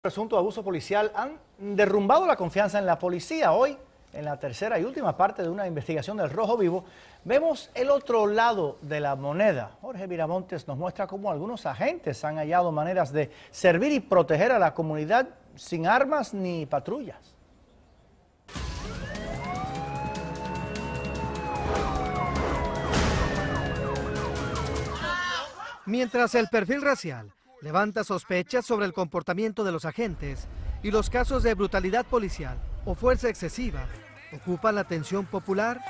presunto abuso policial han derrumbado la confianza en la policía. Hoy, en la tercera y última parte de una investigación del Rojo Vivo, vemos el otro lado de la moneda. Jorge Miramontes nos muestra cómo algunos agentes han hallado maneras de servir y proteger a la comunidad sin armas ni patrullas. Mientras el perfil racial levanta sospechas sobre el comportamiento de los agentes y los casos de brutalidad policial o fuerza excesiva ocupan la atención popular.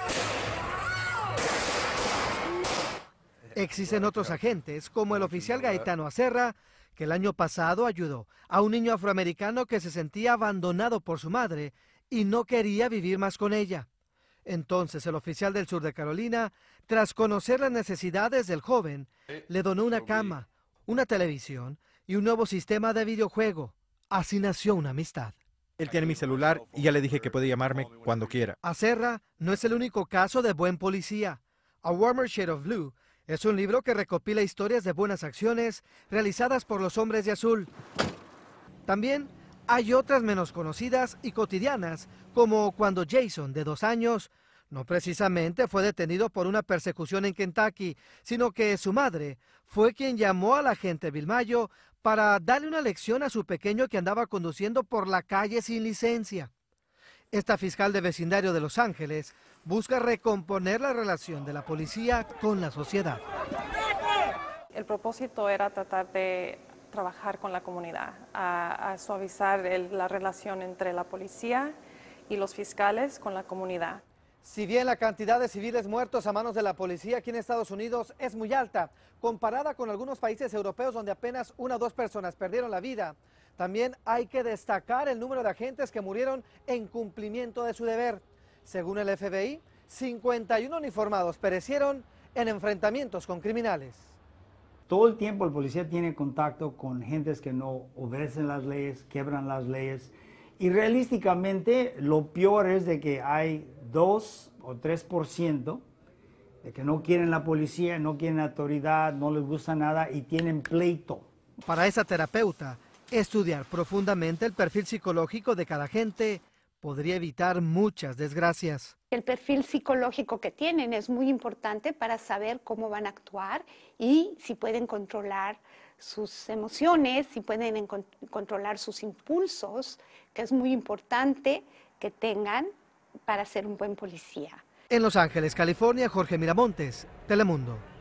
Existen otros agentes, como el oficial Gaetano Acerra, que el año pasado ayudó a un niño afroamericano que se sentía abandonado por su madre y no quería vivir más con ella. Entonces el oficial del sur de Carolina, tras conocer las necesidades del joven, le donó una cama una televisión y un nuevo sistema de videojuego. Así nació una amistad. Él tiene mi celular y ya le dije que puede llamarme cuando quiera. Acerra no es el único caso de buen policía. A Warmer Shade of Blue es un libro que recopila historias de buenas acciones realizadas por los hombres de azul. También hay otras menos conocidas y cotidianas, como cuando Jason, de dos años, no precisamente fue detenido por una persecución en Kentucky, sino que su madre fue quien llamó a la gente Vilmayo para darle una lección a su pequeño que andaba conduciendo por la calle sin licencia. Esta fiscal de vecindario de Los Ángeles busca recomponer la relación de la policía con la sociedad. El propósito era tratar de trabajar con la comunidad, a, suavizar la relación entre la policía y los fiscales con la comunidad. Si bien la cantidad de civiles muertos a manos de la policía aquí en Estados Unidos es muy alta, comparada con algunos países europeos donde apenas una o dos personas perdieron la vida, también hay que destacar el número de agentes que murieron en cumplimiento de su deber. Según el FBI, 51 uniformados perecieron en enfrentamientos con criminales. Todo el tiempo el policía tiene contacto con gentes que no obedecen las leyes, quebran las leyes. Y realísticamente lo peor es de que hay 2 o 3% de que no quieren la policía, no quieren autoridad, no les gusta nada y tienen pleito. Para esa terapeuta, estudiar profundamente el perfil psicológico de cada gente podría evitar muchas desgracias. El perfil psicológico que tienen es muy importante para saber cómo van a actuar y si pueden controlar sus emociones, si pueden controlar sus impulsos, que es muy importante que tengan para ser un buen policía. En Los Ángeles, California, Jorge Miramontes, Telemundo.